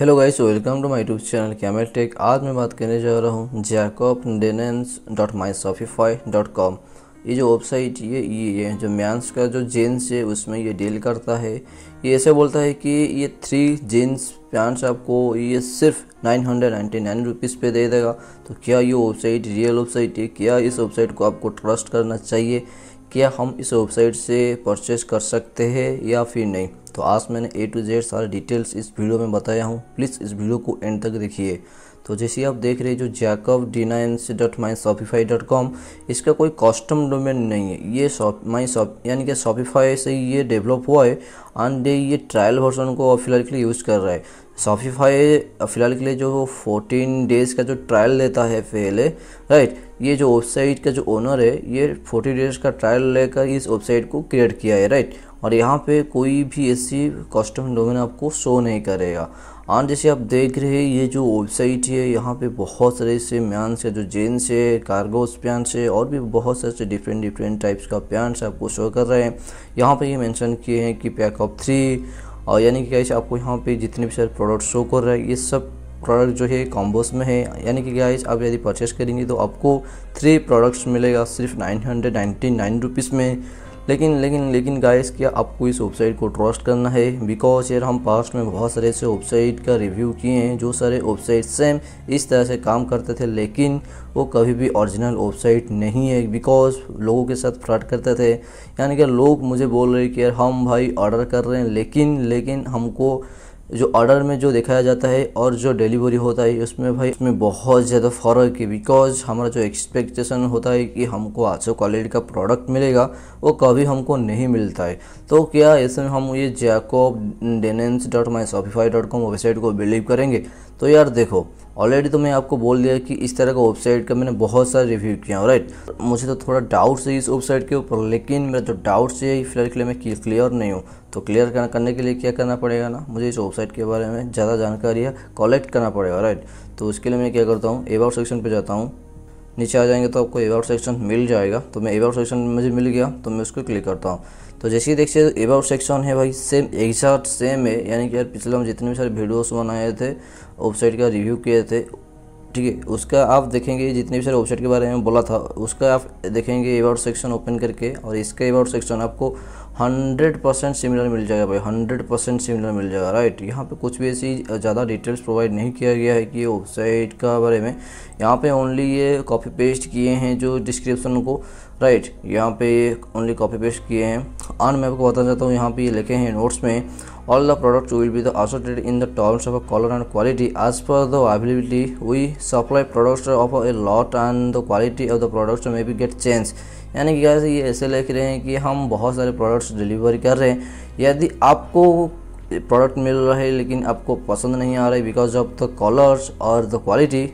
Hello guys welcome to my YouTube channel camel tech आज मैं बात करने जा रहा हूँ Jacob denims dot my Shopify dot com ये जो वेबसाइट ये ये है जो मैंस का जो जेंस है उसमें ये डील करता है ये ऐसे बोलता है कि ये थ्री जेंस पैंट्स आपको ये सिर्फ nine hundred ninety nine rupees पे दे देगा तो क्या ये वेबसाइट रियल वेबसाइट है क्या इस वेबसाइट को आपको ट्रस्ट करना चाहिए क्या हम इस वेबसाइट से परचेज कर सकते हैं या फिर नहीं तो आज मैंने ए टू जेड सारे डिटेल्स इस वीडियो में बताया हूँ प्लीज़ इस वीडियो को एंड तक देखिए तो जैसे आप देख रहे हैं जो Jacob D nine C dot my Shopify dot com इसका कोई कॉस्टम डोमेन नहीं है ये शॉप माई शॉप यानी कि शॉपिफाई से ये डेवलप हुआ है एंड ये ट्रायल वर्सन को फिलहाल के लिए यूज़ कर रहा है शॉपिफाई फ़िलहाल के लिए जो फोर्टीन डेज़ का जो ट्रायल लेता है पहले राइट ये जो वेबसाइट का जो ओनर है ये फोर्टीन डेज़ का ट्रायल लेकर इस वेबसाइट को क्रिएट किया है राइट और यहाँ पे कोई भी ऐसी कस्टम डोमेन आपको शो नहीं करेगा और जैसे आप देख रहे हैं ये जो वेबसाइट है यहाँ पे बहुत सारे से म्यांस है जो जेंस है कार्गोस पैंट्स है और भी बहुत सारे डिफरेंट डिफरेंट टाइप्स का पैंट्स आपको शो कर रहे हैं यहाँ पे ये मेंशन किए हैं कि पैक ऑफ थ्री और यानी कि कैसे आपको यहाँ पे जितने भी सारे प्रोडक्ट शो कर रहे हैं ये सब प्रोडक्ट जो है कॉम्बोस में है यानी कि गाइस आप यदि परचेस करेंगे तो आपको थ्री प्रोडक्ट्स मिलेगा सिर्फ nine hundred ninety nine rupees में लेकिन लेकिन लेकिन गाइस क्या आपको इस वेबसाइट को ट्रस्ट करना है बिकॉज यार हम पास्ट में बहुत सारे ऐसे वेबसाइट का रिव्यू किए हैं जो सारे वेबसाइट सेम इस तरह से काम करते थे लेकिन वो कभी भी ओरिजिनल वेबसाइट नहीं है बिकॉज लोगों के साथ फ्रॉड करते थे यानी कि लोग मुझे बोल रहे कि यार हम भाई ऑर्डर कर रहे हैं लेकिन लेकिन हमको जो ऑर्डर में जो दिखाया जाता है और जो डिलीवरी होता है उसमें भाई उसमें बहुत ज़्यादा फ़र्क है बिकॉज हमारा जो एक्सपेक्टेशन होता है कि हमको अच्छा क्वालिटी का प्रोडक्ट मिलेगा वो कभी हमको नहीं मिलता है तो क्या ऐसे में हम ये Jacob denims dot my Shopify dot com website को बिलीव करेंगे तो यार देखो ऑलरेडी तो मैं आपको बोल दिया कि इस तरह का वेबसाइट का मैंने बहुत सारे रिव्यू किया राइट मुझे तो थोड़ा डाउट्स है इस वेबसाइट के ऊपर लेकिन मेरा जो डाउट्स है फिलहाल के लिए मैं क्लियर नहीं हूँ तो क्लियर करने के लिए क्या करना पड़ेगा ना मुझे इस वेबसाइट के बारे में ज़्यादा जानकारी है कलेक्ट करना पड़ेगा राइट तो उसके लिए मैं क्या करता हूँ एबाउट सेक्शन पर जाता हूँ नीचे आ जाएंगे तो आपको एबाउट सेक्शन मिल जाएगा तो मैं एबाउट सेक्शन मुझे मिल गया तो मैं उसको क्लिक करता हूँ तो जैसे ही देखिए एबाउट सेक्शन है भाई सेम एग्जैक्ट सेम है यानी कि यार पिछले हम जितने भी सारे वीडियोस बनाए थे वेबसाइट का रिव्यू किए थे ठीक है उसका आप देखेंगे जितने भी सारे वेबसाइट के बारे में बोला था उसका आप देखेंगे एबाउट सेक्शन ओपन करके और इसका एबाउट सेक्शन आपको हंड्रेड परसेंट सिमिलर मिल जाएगा भाई हंड्रेड परसेंट सिमिलर मिल जाएगा राइट यहाँ पे कुछ भी ऐसी ज़्यादा डिटेल्स प्रोवाइड नहीं किया गया है कि वेबसाइट का बारे में यहाँ पे ओनली ये कॉपी पेस्ट किए हैं जो डिस्क्रिप्शन को राइट यहाँ पे ओनली कॉपी पेस्ट किए हैं और मैं आपको बताना चाहता हूँ यहाँ पे ये लिखे हैं नोट्स में all the product will be the in the the of of colour and quality as per the we supply products of of lot and the quality of the the may may get change यानी कि कैसे ये ऐसे लिख रहे हैं कि हम बहुत सारे प्रोडक्ट्स डिलीवर कर रहे हैं यदि आपको प्रोडक्ट मिल रहा है लेकिन आपको पसंद नहीं आ रहा है बिकॉज ऑफ द कलर्स और द क्वालिटी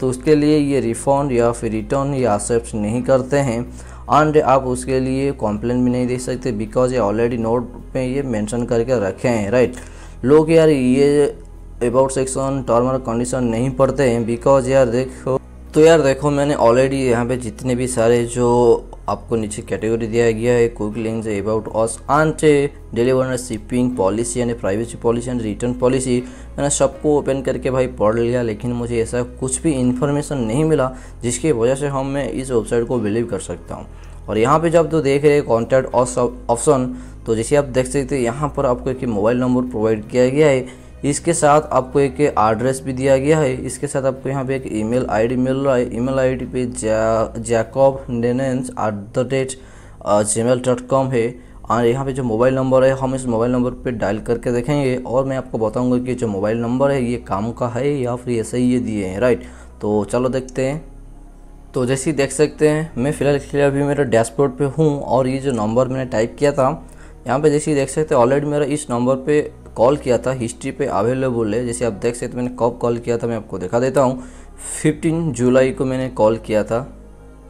तो उसके लिए ये रिफंड या फिर रिटर्न या एक्सेप्ट नहीं करते हैं एंड आप उसके लिए कॉम्प्लेन भी नहीं दे सकते बिकॉज ये ऑलरेडी नोट पे ये मेंशन करके रखे हैं राइट लोग यार ये अबाउट सेक्शन टर्म और कंडीशन नहीं पढ़ते हैं बिकॉज यार देखो तो यार देखो मैंने ऑलरेडी यहाँ पे जितने भी सारे जो आपको नीचे कैटेगरी दिया गया है कुक लिंक्स अबाउट ऑस आंटे डिलीवर शिपिंग पॉलिसी यानी privacy policy and return policy मैंने सबको ओपन करके भाई पढ़ लिया लेकिन मुझे ऐसा कुछ भी इन्फॉर्मेशन नहीं मिला जिसकी वजह से हम मैं इस वेबसाइट को बिलीव कर सकता हूँ और यहाँ पे जब तो देख रहे हैं कॉन्टैक्ट ऑप्शन तो जैसे आप देख सकते हैं यहाँ पर आपको एक मोबाइल नंबर प्रोवाइड किया गया है इसके साथ आपको एक एड्रेस भी दिया गया है इसके साथ आपको यहाँ पे एक ईमेल आईडी मिल रहा है ईमेल आईडी पे Jacob denims at the rate gmail dot com है और यहाँ पे जो मोबाइल नंबर है हम इस मोबाइल नंबर पे डायल करके देखेंगे और मैं आपको बताऊंगा कि जो मोबाइल नंबर है ये काम का है या फिर ऐसे ही ये दिए हैं राइट तो चलो देखते हैं तो जैसे ही देख सकते हैं मैं फ़िलहाल इसलिए अभी मेरे डैशबोर्ड पे हूँ और ये जो नंबर मैंने टाइप किया था यहाँ पे जैसे ही देख सकते हैं ऑलरेडी मेरा इस नंबर पे कॉल किया था हिस्ट्री पे अवेलेबल है जैसे आप देख सकते तो मैंने कब कॉल किया था मैं आपको दिखा देता हूँ 15 जुलाई को मैंने कॉल किया था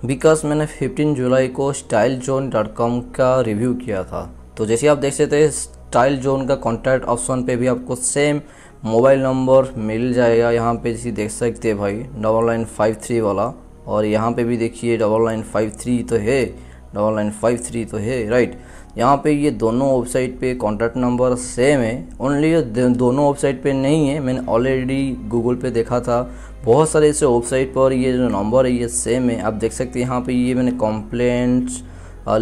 बिकॉज मैंने 15 जुलाई को स्टाइल जोन डॉट कॉम का रिव्यू किया था तो जैसे आप देख सकते हैं स्टाइल जोन का कॉन्टैक्ट ऑप्शन पे भी आपको सेम मोबाइल नंबर मिल जाएगा यहाँ पे जैसे देख सकते हैं भाई डबल नाइन फाइव थ्री वाला और यहाँ पे भी देखिए डबल नाइन फाइव थ्री तो है डबल नाइन फाइव थ्री तो है राइट यहाँ पे ये दोनों वेबसाइट पे कॉन्टैक्ट नंबर सेम है ओनली ये दोनों वेबसाइट पे नहीं है मैंने ऑलरेडी गूगल पे देखा था बहुत सारे ऐसे वेबसाइट पर ये जो नंबर है ये सेम है आप देख सकते हैं यहाँ पे ये मैंने complaints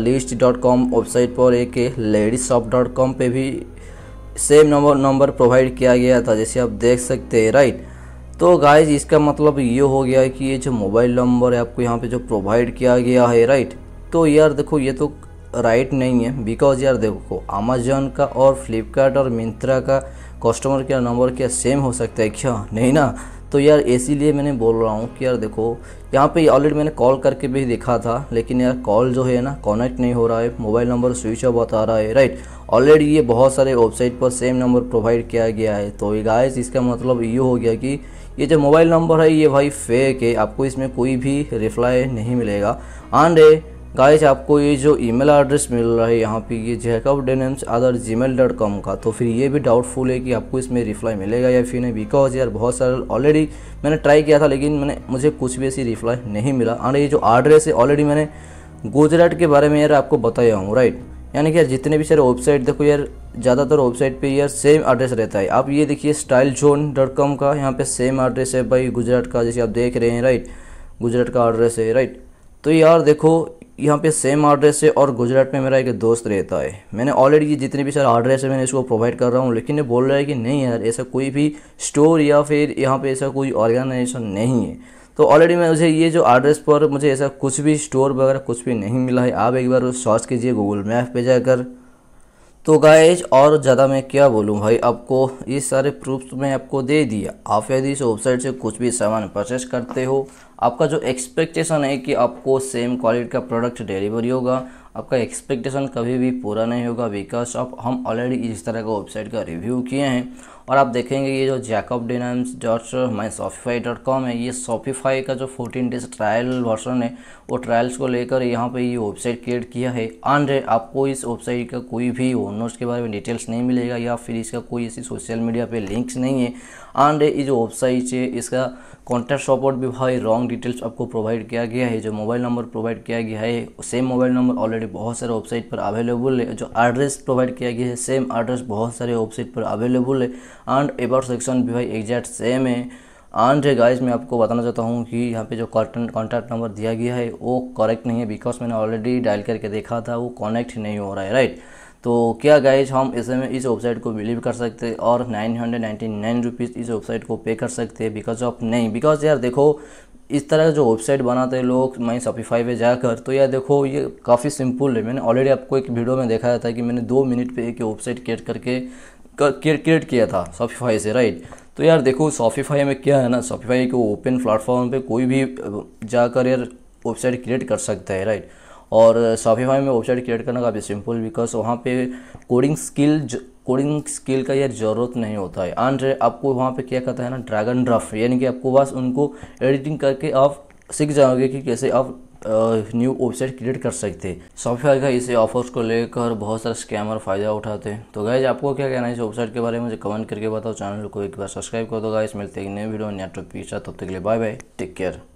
list dot com website पर एक लेडीज शॉप डॉट कॉम पर भी सेम नंबर नंबर प्रोवाइड किया गया था जैसे आप देख सकते हैं राइट तो गाइज इसका मतलब ये हो गया कि ये जो मोबाइल नंबर है आपको यहाँ पे जो प्रोवाइड किया गया है राइट तो यार देखो ये तो राइट नहीं है बिकॉज यार देखो अमेजोन का और फ्लिपकार्ट और मिंत्रा का कस्टमर केयर नंबर क्या सेम हो सकता है क्या नहीं ना तो यार इसीलिए मैंने बोल रहा हूँ कि यार देखो यहाँ पे ऑलरेडी मैंने कॉल करके भी देखा था लेकिन यार कॉल जो है ना कनेक्ट नहीं हो रहा है मोबाइल नंबर स्विच ऑफ बता रहा है राइट ऑलरेडी ये बहुत सारे वेबसाइट पर सेम नंबर प्रोवाइड किया गया है तो गाइस इसका मतलब ये हो गया कि ये जो मोबाइल नंबर है ये भाई फेक है आपको इसमें कोई भी रिप्लाई नहीं मिलेगा रे गाइज आपको ये जो ईमेल एड्रेस मिल रहा है यहाँ पे ये जैकअप नेम्स अदर जी मेल डॉट कॉम का तो फिर ये भी डाउटफुल है कि आपको इसमें रिप्लाई मिलेगा या फिर नहीं बिकॉज यार बहुत सारे ऑलरेडी मैंने ट्राई किया था लेकिन मैंने मुझे कुछ भी ऐसी रिप्लाई नहीं मिला और ये जो एड्रेस है ऑलरेडी मैंने गुजरात के बारे में यार आपको बताया हूँ राइट यानी कि यार जितने भी सारे वेबसाइट देखो यार ज़्यादातर वेबसाइट पे यार सेम एड्रेस रहता है आप ये देखिए स्टाइल जोन डॉट कॉम का यहाँ पे सेम एड्रेस है भाई गुजरात का जैसे आप देख रहे हैं राइट गुजरात का एड्रेस है राइट तो यार देखो यहाँ पे सेम एड्रेस है और गुजरात में मेरा एक दोस्त रहता है मैंने ऑलरेडी ये जितने भी सारे एड्रेस है मैंने इसको प्रोवाइड कर रहा हूँ लेकिन ये बोल रहा है कि नहीं यार ऐसा कोई भी स्टोर या फिर यहाँ पे ऐसा कोई ऑर्गेनाइजेशन नहीं है तो ऑलरेडी मैं मुझे ये जो एड्रेस पर मुझे ऐसा कुछ भी स्टोर वगैरह कुछ भी नहीं मिला है आप एक बार सर्च कीजिए गूगल मैप पर जाकर तो गाइज और ज़्यादा मैं क्या बोलूँ भाई आपको ये सारे प्रूफ तो मैं आपको दे दिया आप यदि इस वेबसाइट से कुछ भी सामान परचेस करते हो आपका जो एक्सपेक्टेशन है कि आपको सेम क्वालिटी का प्रोडक्ट डिलीवरी होगा आपका एक्सपेक्टेशन कभी भी पूरा नहीं होगा बिकॉज ऑफ हम ऑलरेडी इस तरह का वेबसाइट का रिव्यू किए हैं और आप देखेंगे ये जो Jacob denims dot my Shopify dot com है ये सॉफ़ीफाई का जो फोर्टीन डेज ट्रायल वर्सन है वो ट्रायल्स को लेकर यहाँ पे ये वेबसाइट क्रिएट किया है एंड आपको इस वेबसाइट का कोई भी ओनर्स के बारे में डिटेल्स नहीं मिलेगा या फिर इसका कोई ऐसी सोशल मीडिया पर लिंक्स नहीं है एंड ये जो वेबसाइट है इसका कॉन्टैक्ट सपोर्ट भी भाई रॉन्ग डिटेल्स आपको प्रोवाइड किया गया है जो मोबाइल नंबर प्रोवाइड किया गया है सेम मोबाइल नंबर ऑलरेडी बहुत सारे वेबसाइट पर अवेलेबल है जो एड्रेस प्रोवाइड किया गया है सेम एड्रेस बहुत सारे वेबसाइट पर अवेलेबल है एंड अबाउट सेक्शन भी भाई एग्जैक्ट सेम है एंड गाइज मैं आपको बताना चाहता हूँ कि यहाँ पे जो कॉन्टैक्ट नंबर दिया गया है वो करेक्ट नहीं है बिकॉज मैंने ऑलरेडी डायल करके देखा था वो कनेक्ट नहीं हो रहा है राइट right? तो क्या गाइज हम ऐसे में इस वेबसाइट को बिलीव कर सकते हैं और nine hundred ninety nine rupees इस वेबसाइट को पे कर सकते हैं बिकॉज ऑफ नहीं बिकॉज यार देखो इस तरह जो वेबसाइट बनाते हैं लोग माई शॉपिफाई पे जाकर तो यार देखो ये काफ़ी सिंपल है मैंने ऑलरेडी आपको एक वीडियो में देखा था कि मैंने दो मिनट पे एक वेबसाइट क्रिएट करके क्रिएट किया था शॉपिफाई से राइट तो यार देखो शॉपिफाई में क्या है ना शॉपिफाई के ओपन प्लेटफॉर्म पे कोई भी जाकर यार वेबसाइट क्रिएट कर सकता है राइट और शॉपिफाई में वेबसाइट क्रिएट करना काफ़ी सिंपल बिकॉज वहाँ पे कोडिंग स्किल कोडिंग स्किल का यार ज़रूरत नहीं होता है एंड आपको वहाँ पे क्या कहता है ना ड्रैगन ड्राफ्ट यानी कि आपको बस उनको एडिटिंग करके आप सीख जाओगे कि कैसे आप न्यू वेबसाइट क्रिएट कर सकते हैं सॉफ्टवेयर का इसे ऑफर्स को लेकर बहुत सारे स्कैमर फ़ायदा उठाते हैं तो गाइज आपको क्या कहना है इस वेबसाइट के बारे में मुझे कमेंट करके बताओ चैनल को एक बार सब्सक्राइब कर दो गाइज मिलते हैं नए वीडियो नेटवर्क पीछा तब तक के लिए बाय बाय टेक केयर